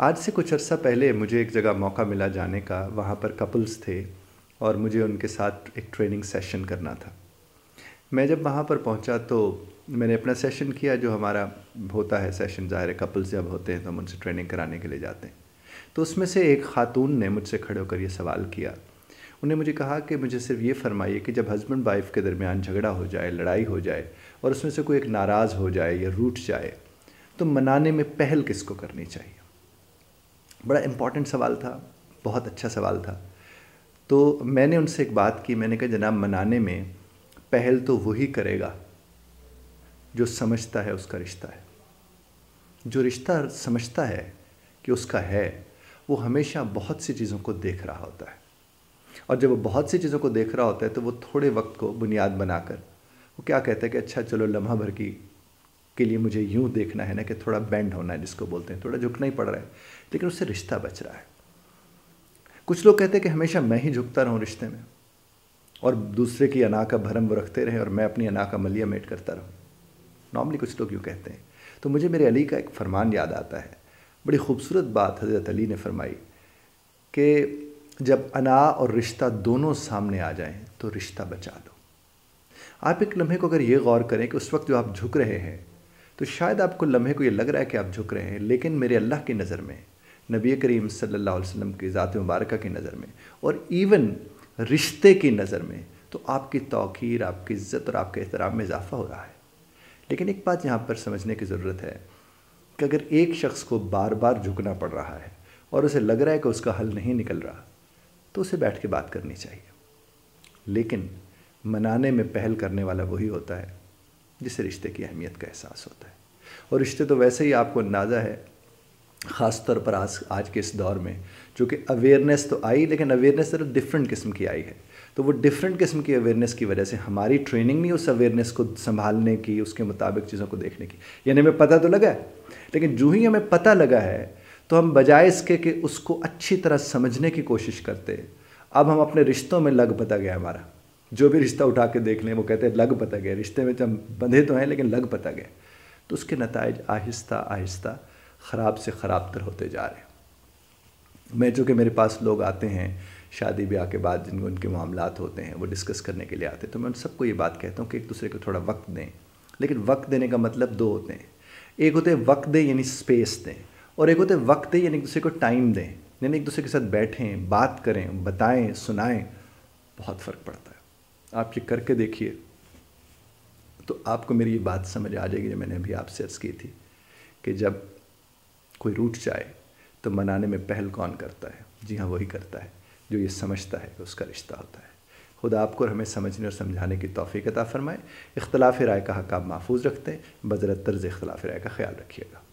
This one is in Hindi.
आज से कुछ अर्सा पहले मुझे एक जगह मौका मिला जाने का वहाँ पर कपल्स थे और मुझे उनके साथ एक ट्रेनिंग सेशन करना था मैं जब वहाँ पर पहुँचा तो मैंने अपना सेशन किया जो हमारा होता है सेशन ज़ाहिर है कपल्स जब होते हैं तो हम उनसे ट्रेनिंग कराने के लिए जाते हैं तो उसमें से एक खातून ने मुझसे खड़े होकर ये सवाल किया उन्हें मुझे कहा कि मुझे सिर्फ ये फरमाइए कि जब हस्बैंड वाइफ के दरमियान झगड़ा हो जाए लड़ाई हो जाए और उसमें से कोई एक नाराज़ हो जाए या रूठ जाए तो मनाने में पहल किसको करनी चाहिए बड़ा इम्पॉर्टेंट सवाल था बहुत अच्छा सवाल था तो मैंने उनसे एक बात की मैंने कहा जनाब मनाने में पहल तो वही करेगा जो समझता है उसका रिश्ता है जो रिश्ता समझता है कि उसका है वो हमेशा बहुत सी चीज़ों को देख रहा होता है और जब वो बहुत सी चीज़ों को देख रहा होता है तो वो थोड़े वक्त को बुनियाद बनाकर वो क्या कहता है कि अच्छा चलो लम्हा भर की के लिए मुझे यूँ देखना है ना कि थोड़ा बेंड होना है जिसको बोलते हैं थोड़ा झुकना ही पड़ रहा है लेकिन उससे रिश्ता बच रहा है कुछ लोग कहते हैं कि हमेशा मैं ही झुकता रहूँ रिश्ते में और दूसरे की अना का भरम वो रखते रहे और मैं अपनी अना का मलिया मेट करता रहूँ नॉर्मली कुछ लोग यूँ कहते हैं तो मुझे मेरे अली का एक फरमान याद आता है बड़ी खूबसूरत बात हज़रत अली ने फरमाई कि जब अना और रिश्ता दोनों सामने आ जाएं तो रिश्ता बचा लो आप एक लम्हे को अगर ये गौर करें कि उस वक्त जो आप झुक रहे हैं तो शायद आपको लम्हे को ये लग रहा है कि आप झुक रहे हैं लेकिन मेरे अल्लाह की नज़र में नबी करीम सल्ला वसम की ज़ात मुबारक की नज़र में और इवन रिश्ते की नज़र में तो आपकी तोखीर आपकी इज़्ज़त और आपके एहतराम में इजाफा हो रहा है लेकिन एक बात यहाँ पर समझने की ज़रूरत है कि अगर एक शख्स को बार बार झुकना पड़ रहा है और उसे लग रहा है कि उसका हल नहीं निकल रहा तो उसे बैठ के बात करनी चाहिए लेकिन मनाने में पहल करने वाला वही होता है जिससे रिश्ते की अहमियत का एहसास होता है और रिश्ते तो वैसे ही आपको अंदाज़ा है ख़ास तौर पर आज आज के इस दौर में चूँकि अवेयरनेस तो आई लेकिन अवेयरनेस सिर्फ डिफरेंट किस्म की आई है तो वो डिफरेंट किस्म की अवेयरनेस की वजह से हमारी ट्रेनिंग नहीं उस अवेयरनेस को संभालने की उसके मुताबिक चीज़ों को देखने की यानी हमें पता तो लगा है लेकिन जो ही हमें पता लगा है तो हम बजाय इसके कि उसको अच्छी तरह समझने की कोशिश करते अब हम अपने रिश्तों में लग पता गया हमारा जो भी रिश्ता उठा के देख लें वो कहते हैं लग पता गए रिश्ते में तो हम बंधे तो हैं लेकिन लग पता गए तो उसके नतज आहिस्ता आहिस्ता ख़राब से ख़राब तर होते जा रहे मैं चूँकि मेरे पास लोग आते हैं शादी ब्याह के बाद जिनको उनके मामला होते हैं वो डिस्कस करने के लिए आते हैं तो मैं उन सबको ये बात कहता हूँ कि एक दूसरे को थोड़ा वक्त दें लेकिन वक्त देने का मतलब दो होते हैं एक होते हैं वक्त दें यानी स्पेस दें और एक होते हैं वक्त दें यानी एक दूसरे को टाइम दें यानी एक दूसरे के साथ बैठें बात करें बताएं सुनाएं बहुत फ़र्क पड़ता है आप ये करके देखिए तो आपको मेरी ये बात समझ आ जाएगी जो मैंने अभी आपसे अर्ज़ की थी कि जब कोई रूट चाहे तो मनाने में पहल कौन करता है जी हाँ वही करता है जो ये समझता है उसका रिश्ता होता है खुदा आपको और हमें समझने और समझाने की तोफ़ी कता फ़रमाए इख्तलाफ राय का हक आप महफूज रखते हैं बजरत तर्ज इख्तलाफ राय का ख्याल रखिएगा